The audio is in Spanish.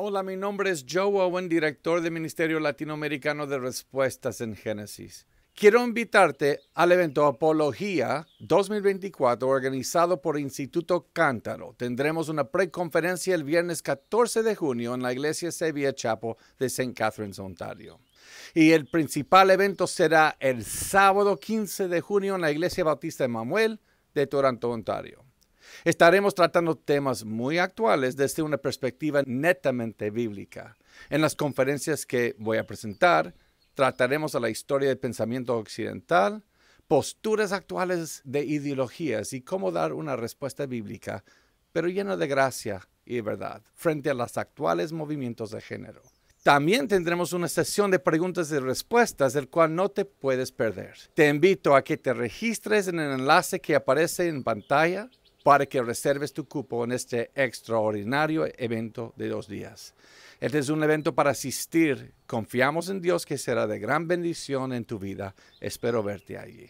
Hola, mi nombre es Joe Owen, director del Ministerio Latinoamericano de Respuestas en Génesis. Quiero invitarte al evento Apología 2024 organizado por Instituto Cántaro. Tendremos una preconferencia el viernes 14 de junio en la iglesia Sevilla Chapo de St. Catharines, Ontario. Y el principal evento será el sábado 15 de junio en la iglesia Bautista de Manuel de Toronto, Ontario. Estaremos tratando temas muy actuales desde una perspectiva netamente bíblica. En las conferencias que voy a presentar, trataremos a la historia del pensamiento occidental, posturas actuales de ideologías y cómo dar una respuesta bíblica, pero llena de gracia y verdad, frente a los actuales movimientos de género. También tendremos una sesión de preguntas y respuestas, del cual no te puedes perder. Te invito a que te registres en el enlace que aparece en pantalla para que reserves tu cupo en este extraordinario evento de dos días. Este es un evento para asistir. Confiamos en Dios que será de gran bendición en tu vida. Espero verte allí.